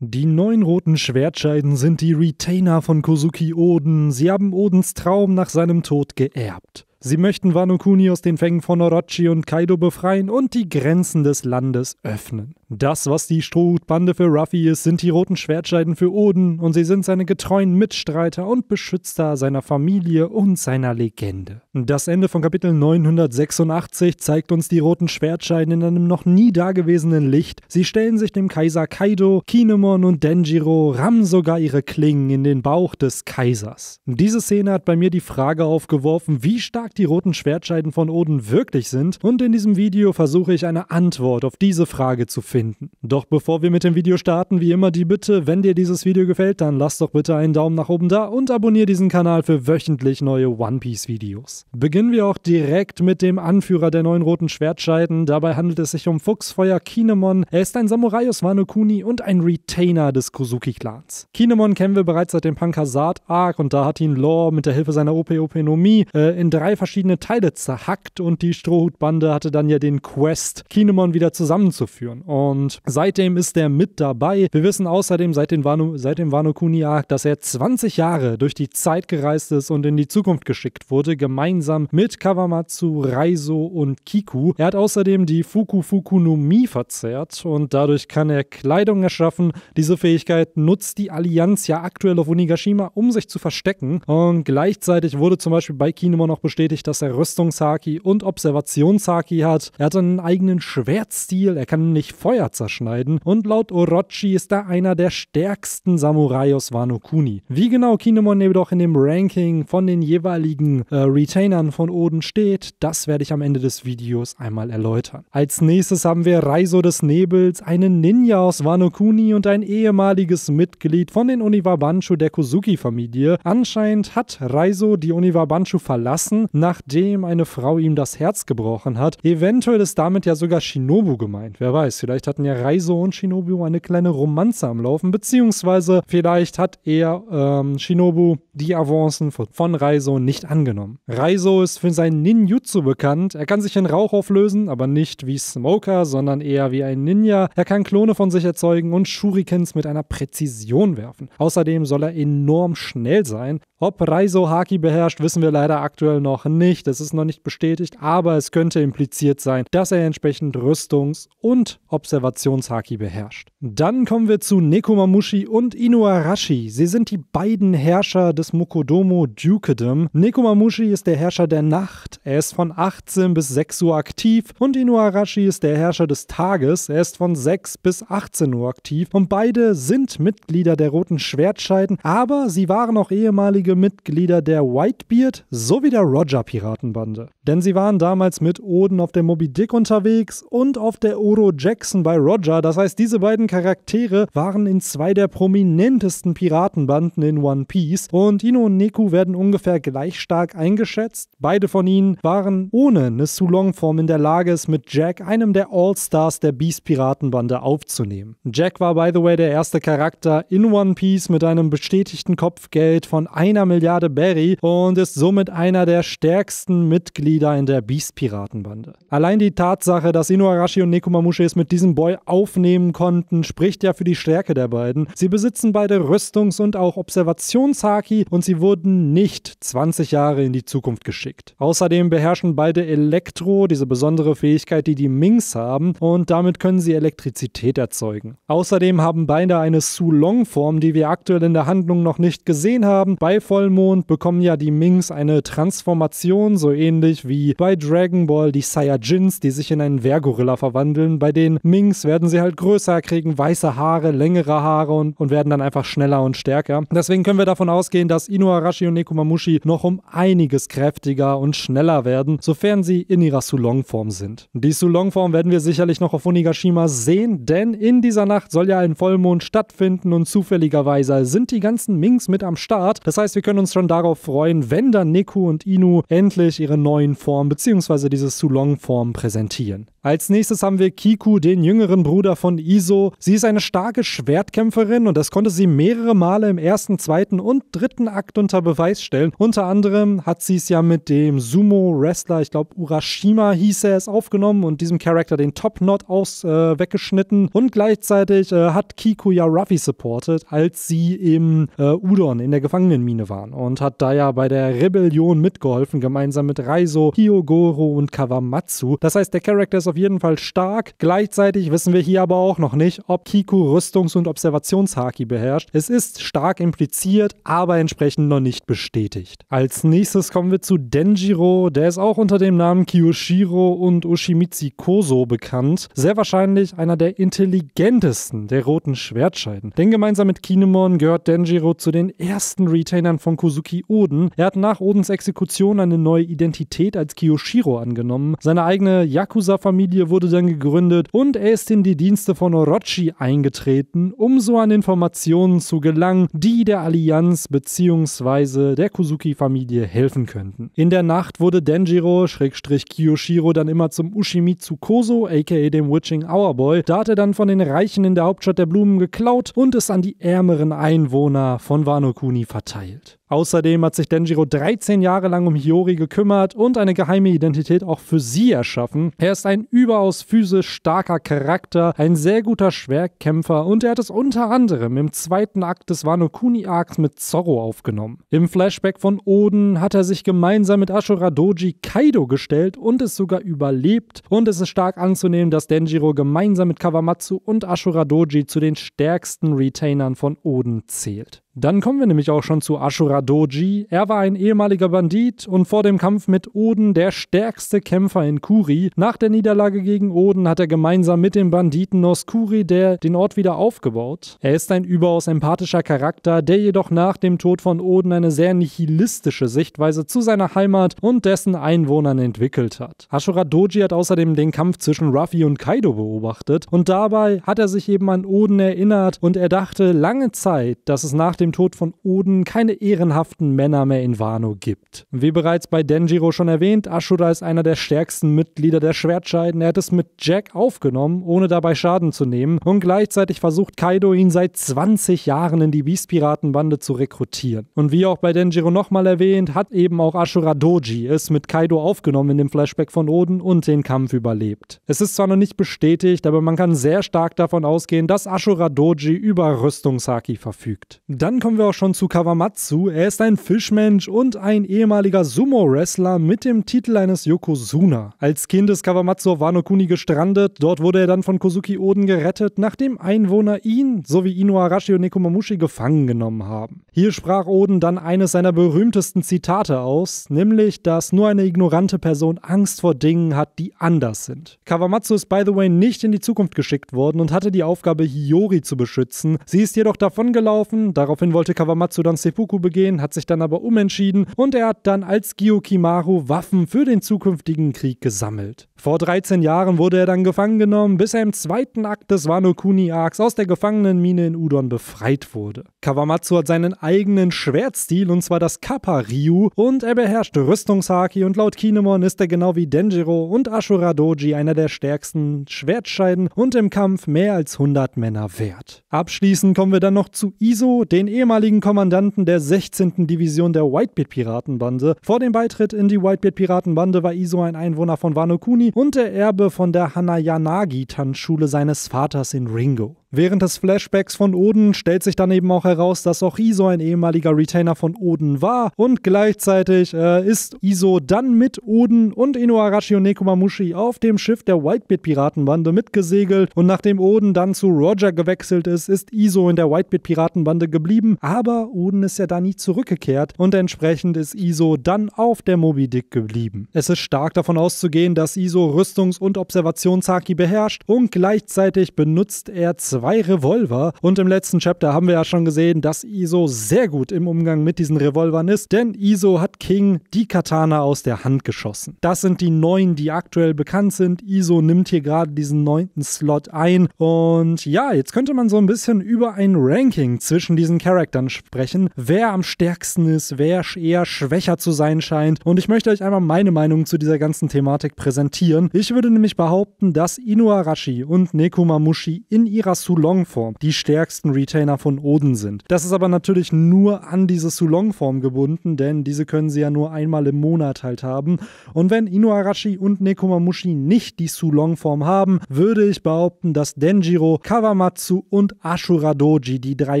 Die neun roten Schwertscheiden sind die Retainer von Kozuki Oden. Sie haben Odens Traum nach seinem Tod geerbt. Sie möchten Wano Kuni aus den Fängen von Orochi und Kaido befreien und die Grenzen des Landes öffnen. Das, was die Strohhutbande für Ruffy ist, sind die roten Schwertscheiden für Oden und sie sind seine getreuen Mitstreiter und Beschützer seiner Familie und seiner Legende. Das Ende von Kapitel 986 zeigt uns die roten Schwertscheiden in einem noch nie dagewesenen Licht. Sie stellen sich dem Kaiser Kaido, Kinemon und Denjiro, rammen sogar ihre Klingen in den Bauch des Kaisers. Diese Szene hat bei mir die Frage aufgeworfen, wie stark stark die roten Schwertscheiden von Oden wirklich sind und in diesem Video versuche ich eine Antwort auf diese Frage zu finden. Doch bevor wir mit dem Video starten, wie immer die Bitte, wenn dir dieses Video gefällt, dann lass doch bitte einen Daumen nach oben da und abonniere diesen Kanal für wöchentlich neue One Piece Videos. Beginnen wir auch direkt mit dem Anführer der neuen roten Schwertscheiden. Dabei handelt es sich um Fuchsfeuer Kinemon. Er ist ein Samurai aus Wano Kuni und ein Retainer des Kozuki-Clans. Kinemon kennen wir bereits seit dem Pankasat-Arc und da hat ihn Lore mit der Hilfe seiner OP-OPnomie äh, in drei verschiedene Teile zerhackt und die Strohhutbande hatte dann ja den Quest, Kinemon wieder zusammenzuführen. Und seitdem ist er mit dabei. Wir wissen außerdem seit, den Wano, seit dem Wano Kuni-Arc, dass er 20 Jahre durch die Zeit gereist ist und in die Zukunft geschickt wurde, gemeinsam mit Kawamatsu, Raizo und Kiku. Er hat außerdem die Fuku Fuku no Mi verzehrt und dadurch kann er Kleidung erschaffen. Diese Fähigkeit nutzt die Allianz ja aktuell auf Unigashima, um sich zu verstecken. Und gleichzeitig wurde zum Beispiel bei Kinemon auch bestätigt, bestätigt, dass er Rüstungshaki und Observationshaki hat. Er hat einen eigenen Schwertstil, er kann nämlich Feuer zerschneiden und laut Orochi ist er einer der stärksten Samurai aus Wano Kuni. Wie genau Kinemon jedoch in dem Ranking von den jeweiligen äh, Retainern von Oden steht, das werde ich am Ende des Videos einmal erläutern. Als nächstes haben wir Raizo des Nebels, einen Ninja aus Wano Kuni und ein ehemaliges Mitglied von den Univabanchu der Kosuki-Familie. Anscheinend hat Raizo die Univabanchu verlassen, nachdem eine Frau ihm das Herz gebrochen hat. Eventuell ist damit ja sogar Shinobu gemeint. Wer weiß, vielleicht hatten ja Reiso und Shinobu eine kleine Romanze am Laufen, beziehungsweise vielleicht hat er ähm, Shinobu die Avancen von, von Reiso nicht angenommen. Reiso ist für sein Ninjutsu bekannt. Er kann sich in Rauch auflösen, aber nicht wie Smoker, sondern eher wie ein Ninja. Er kann Klone von sich erzeugen und Shurikens mit einer Präzision werfen. Außerdem soll er enorm schnell sein. Ob Reiso Haki beherrscht, wissen wir leider aktuell noch Sachen nicht. Das ist noch nicht bestätigt, aber es könnte impliziert sein, dass er entsprechend Rüstungs- und Observationshaki beherrscht. Dann kommen wir zu Nekomamushi und Inuarashi. Sie sind die beiden Herrscher des Mokodomo Dukedom. Nekomamushi ist der Herrscher der Nacht. Er ist von 18 bis 6 Uhr aktiv und Inuarashi ist der Herrscher des Tages. Er ist von 6 bis 18 Uhr aktiv und beide sind Mitglieder der Roten Schwertscheiden, aber sie waren auch ehemalige Mitglieder der Whitebeard sowie der Roger Piratenbande. Denn sie waren damals mit Oden auf der Moby Dick unterwegs und auf der Oro Jackson bei Roger. Das heißt, diese beiden Charaktere waren in zwei der prominentesten Piratenbanden in One Piece. Und Ino und Neku werden ungefähr gleich stark eingeschätzt. Beide von ihnen waren ohne eine Sulong-Form in der Lage, es mit Jack, einem der All-Stars der Beast-Piratenbande, aufzunehmen. Jack war, by the way, der erste Charakter in One Piece mit einem bestätigten Kopfgeld von einer Milliarde Berry und ist somit einer der stärksten Mitglieder Mitglieder in der Beast-Piratenbande. Allein die Tatsache, dass Inuarashi und Nekomamushi es mit diesem Boy aufnehmen konnten, spricht ja für die Stärke der beiden. Sie besitzen beide Rüstungs- und auch Observationshaki und sie wurden nicht 20 Jahre in die Zukunft geschickt. Außerdem beherrschen beide Elektro, diese besondere Fähigkeit, die die Minks haben, und damit können sie Elektrizität erzeugen. Außerdem haben beide eine Su-Long-Form, die wir aktuell in der Handlung noch nicht gesehen haben. Bei Vollmond bekommen ja die Minks eine Transformation, so ähnlich wie bei Dragon Ball die Saiyajins, die sich in einen Wergorilla verwandeln. Bei den Minks werden sie halt größer, kriegen weiße Haare, längere Haare und, und werden dann einfach schneller und stärker. Deswegen können wir davon ausgehen, dass Inuarashi und Nekomamushi noch um einiges kräftiger und schneller werden, sofern sie in ihrer Sulong-Form sind. Die Sulong-Form werden wir sicherlich noch auf Onigashima sehen, denn in dieser Nacht soll ja ein Vollmond stattfinden und zufälligerweise sind die ganzen Minks mit am Start. Das heißt, wir können uns schon darauf freuen, wenn dann Neku und Inu endlich ihre neuen form beziehungsweise dieses zu Long-Form präsentieren. Als nächstes haben wir Kiku, den jüngeren Bruder von Iso. Sie ist eine starke Schwertkämpferin und das konnte sie mehrere Male im ersten, zweiten und dritten Akt unter Beweis stellen. Unter anderem hat sie es ja mit dem Sumo-Wrestler, ich glaube Urashima hieß er es, aufgenommen und diesem Charakter den Top-Knot aus äh, weggeschnitten. Und gleichzeitig äh, hat Kiku ja Ruffy supported, als sie im äh, Udon in der Gefangenenmine waren und hat da ja bei der Rebellion mitgeholfen, gemeinsam mit Raizo, Kyogoro und Kawamatsu. Das heißt, der Charakter ist auf jeden Fall stark. Gleichzeitig wissen wir hier aber auch noch nicht, ob Kiku Rüstungs- und Observationshaki beherrscht. Es ist stark impliziert, aber entsprechend noch nicht bestätigt. Als nächstes kommen wir zu Denjiro. Der ist auch unter dem Namen Kiyoshiro und Ushimitsu Koso bekannt. Sehr wahrscheinlich einer der intelligentesten der roten Schwertscheiden. Denn gemeinsam mit Kinemon gehört Denjiro zu den ersten Retainern von Kozuki Oden. Er hat nach Odens Exekution eine neue Identität als Kiyoshiro angenommen. Seine eigene Yakuza-Familie Familie wurde dann gegründet und er ist in die Dienste von Orochi eingetreten, um so an Informationen zu gelangen, die der Allianz bzw. der Kuzuki-Familie helfen könnten. In der Nacht wurde Denjiro, Schrägstrich Kiyoshiro, dann immer zum Ushimitsu Koso, aka dem Witching Hour Boy, da hat er dann von den Reichen in der Hauptstadt der Blumen geklaut und es an die ärmeren Einwohner von Wano Kuni verteilt. Außerdem hat sich Denjiro 13 Jahre lang um Hiyori gekümmert und eine geheime Identität auch für sie erschaffen. Er ist ein überaus physisch starker Charakter, ein sehr guter Schwerkämpfer und er hat es unter anderem im zweiten Akt des Wano Kuni Arcs mit Zorro aufgenommen. Im Flashback von Oden hat er sich gemeinsam mit Ashura Doji Kaido gestellt und es sogar überlebt und es ist stark anzunehmen, dass Denjiro gemeinsam mit Kawamatsu und Ashura Doji zu den stärksten Retainern von Oden zählt. Dann kommen wir nämlich auch schon zu Ashura Doji. Er war ein ehemaliger Bandit und vor dem Kampf mit Oden der stärkste Kämpfer in Kuri. Nach der Niederlage gegen Oden hat er gemeinsam mit dem Banditen aus Kuri der den Ort wieder aufgebaut. Er ist ein überaus empathischer Charakter, der jedoch nach dem Tod von Oden eine sehr nihilistische Sichtweise zu seiner Heimat und dessen Einwohnern entwickelt hat. Ashura Doji hat außerdem den Kampf zwischen Ruffy und Kaido beobachtet und dabei hat er sich eben an Oden erinnert und er dachte lange Zeit, dass es nach dem dem Tod von Oden keine ehrenhaften Männer mehr in Wano gibt. Wie bereits bei Denjiro schon erwähnt, Ashura ist einer der stärksten Mitglieder der Schwertscheiden. Er hat es mit Jack aufgenommen, ohne dabei Schaden zu nehmen und gleichzeitig versucht Kaido ihn seit 20 Jahren in die Beast-Piratenbande zu rekrutieren. Und wie auch bei Denjiro nochmal erwähnt, hat eben auch Ashura Doji es mit Kaido aufgenommen in dem Flashback von Oden und den Kampf überlebt. Es ist zwar noch nicht bestätigt, aber man kann sehr stark davon ausgehen, dass Ashura Doji über Rüstungshaki verfügt. Dann kommen wir auch schon zu Kawamatsu. Er ist ein Fischmensch und ein ehemaliger Sumo-Wrestler mit dem Titel eines Yokozuna. Als Kind ist Kawamatsu auf Wano Kuni gestrandet. Dort wurde er dann von Kozuki Oden gerettet, nachdem Einwohner ihn sowie Inuarashi und Nekomamushi gefangen genommen haben. Hier sprach Oden dann eines seiner berühmtesten Zitate aus, nämlich, dass nur eine ignorante Person Angst vor Dingen hat, die anders sind. Kawamatsu ist by the way nicht in die Zukunft geschickt worden und hatte die Aufgabe, Hiyori zu beschützen. Sie ist jedoch davongelaufen, darauf Daraufhin wollte Kawamatsu dann Seppuku begehen, hat sich dann aber umentschieden und er hat dann als Gyokimaru Waffen für den zukünftigen Krieg gesammelt. Vor 13 Jahren wurde er dann gefangen genommen, bis er im zweiten Akt des Wano Kuni Arcs aus der Gefangenenmine in Udon befreit wurde. Kawamatsu hat seinen eigenen Schwertstil und zwar das Kappa Ryu und er beherrscht Rüstungshaki und laut Kinemon ist er genau wie Denjiro und Ashura Doji einer der stärksten Schwertscheiden und im Kampf mehr als 100 Männer wert. Abschließend kommen wir dann noch zu Iso, den ehemaligen Kommandanten der 16. Division der Whitebeard Piratenbande. Vor dem Beitritt in die Whitebeard Piratenbande war Iso ein Einwohner von Wano Kuni und der Erbe von der Hanayanagi-Tanzschule seines Vaters in Ringo. Während des Flashbacks von Oden stellt sich dann eben auch heraus, dass auch Iso ein ehemaliger Retainer von Oden war und gleichzeitig äh, ist Iso dann mit Oden und Inuarashi und Nekomamushi auf dem Schiff der Whitebeard-Piratenbande mitgesegelt und nachdem Oden dann zu Roger gewechselt ist, ist Iso in der Whitebeard-Piratenbande geblieben, aber Oden ist ja da nie zurückgekehrt und entsprechend ist Iso dann auf der Moby Dick geblieben. Es ist stark davon auszugehen, dass Iso Rüstungs- und Observationshaki beherrscht und gleichzeitig benutzt er zwei zwei Revolver. Und im letzten Chapter haben wir ja schon gesehen, dass Iso sehr gut im Umgang mit diesen Revolvern ist, denn Iso hat King die Katana aus der Hand geschossen. Das sind die neuen, die aktuell bekannt sind. Iso nimmt hier gerade diesen neunten Slot ein. Und ja, jetzt könnte man so ein bisschen über ein Ranking zwischen diesen Charaktern sprechen. Wer am stärksten ist, wer eher schwächer zu sein scheint. Und ich möchte euch einmal meine Meinung zu dieser ganzen Thematik präsentieren. Ich würde nämlich behaupten, dass Inuarashi und Nekomamushi in ihrer Sulong-Form die stärksten Retainer von Oden sind. Das ist aber natürlich nur an diese Sulong-Form gebunden, denn diese können sie ja nur einmal im Monat halt haben. Und wenn Inuarashi und Nekomamushi nicht die Sulong-Form haben, würde ich behaupten, dass Denjiro, Kawamatsu und Ashura Doji die drei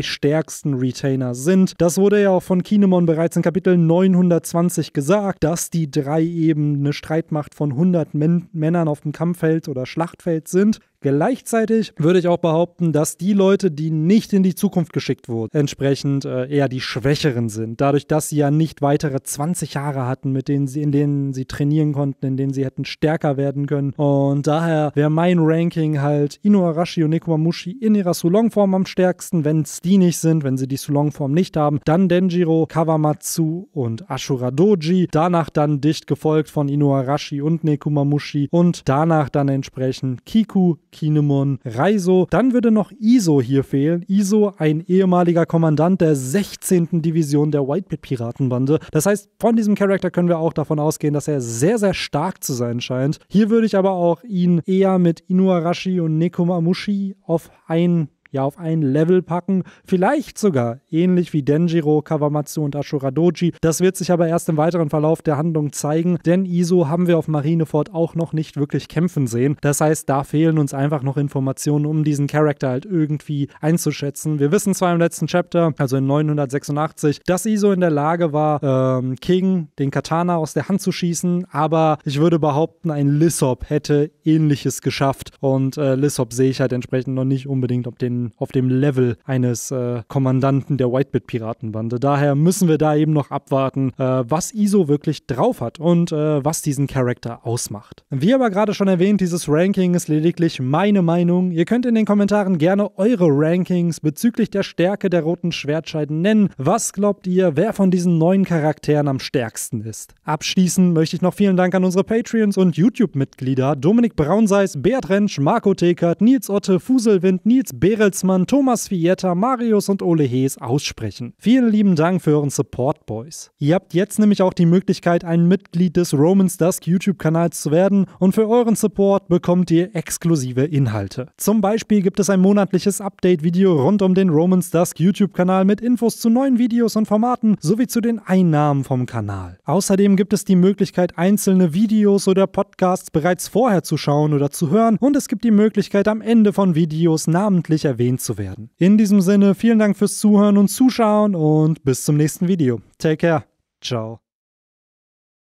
stärksten Retainer sind. Das wurde ja auch von Kinemon bereits in Kapitel 920 gesagt, dass die drei eben eine Streitmacht von 100 Männern auf dem Kampffeld oder Schlachtfeld sind. Gleichzeitig würde ich auch behaupten, dass die Leute, die nicht in die Zukunft geschickt wurden, entsprechend äh, eher die Schwächeren sind. Dadurch, dass sie ja nicht weitere 20 Jahre hatten, mit denen sie, in denen sie trainieren konnten, in denen sie hätten stärker werden können. Und daher wäre mein Ranking halt Inuarashi und Nekomamushi in ihrer Sulong-Form am stärksten. Wenn es die nicht sind, wenn sie die Sulong-Form nicht haben, dann Denjiro, Kawamatsu und Ashura Doji. Danach dann dicht gefolgt von Inuarashi und Nekomamushi und danach dann entsprechend Kiku, Kinemon Reiso. Dann würde noch Iso hier fehlen. Iso, ein ehemaliger Kommandant der 16. Division der whitebit piratenbande Das heißt, von diesem Charakter können wir auch davon ausgehen, dass er sehr, sehr stark zu sein scheint. Hier würde ich aber auch ihn eher mit Inuarashi und Nekomamushi auf ein ja auf ein Level packen, vielleicht sogar ähnlich wie Denjiro, Kawamatsu und Ashura Doji. Das wird sich aber erst im weiteren Verlauf der Handlung zeigen, denn Iso haben wir auf Marineford auch noch nicht wirklich kämpfen sehen. Das heißt, da fehlen uns einfach noch Informationen, um diesen Charakter halt irgendwie einzuschätzen. Wir wissen zwar im letzten Chapter, also in 986, dass Iso in der Lage war, ähm, King den Katana aus der Hand zu schießen, aber ich würde behaupten, ein Lissop hätte ähnliches geschafft und äh, Lissop sehe ich halt entsprechend noch nicht unbedingt ob den auf dem Level eines äh, Kommandanten der Whitebit-Piratenbande. Daher müssen wir da eben noch abwarten, äh, was ISO wirklich drauf hat und äh, was diesen Charakter ausmacht. Wie aber gerade schon erwähnt, dieses Ranking ist lediglich meine Meinung. Ihr könnt in den Kommentaren gerne eure Rankings bezüglich der Stärke der roten Schwertscheiden nennen. Was glaubt ihr, wer von diesen neuen Charakteren am stärksten ist? Abschließend möchte ich noch vielen Dank an unsere Patreons und YouTube-Mitglieder Dominik Braunseis, Beat Rentsch, Marco Tekert, Nils Otte, Fuselwind, Nils Behre, Nagelsmann, Thomas Vietta, Marius und Ole Hees aussprechen. Vielen lieben Dank für euren Support, Boys. Ihr habt jetzt nämlich auch die Möglichkeit, ein Mitglied des Romans Dusk YouTube-Kanals zu werden und für euren Support bekommt ihr exklusive Inhalte. Zum Beispiel gibt es ein monatliches Update-Video rund um den Romans Dusk YouTube-Kanal mit Infos zu neuen Videos und Formaten sowie zu den Einnahmen vom Kanal. Außerdem gibt es die Möglichkeit, einzelne Videos oder Podcasts bereits vorher zu schauen oder zu hören und es gibt die Möglichkeit, am Ende von Videos namentlich erwähnt zu werden. In diesem Sinne, vielen Dank fürs Zuhören und Zuschauen und bis zum nächsten Video. Take care. Ciao.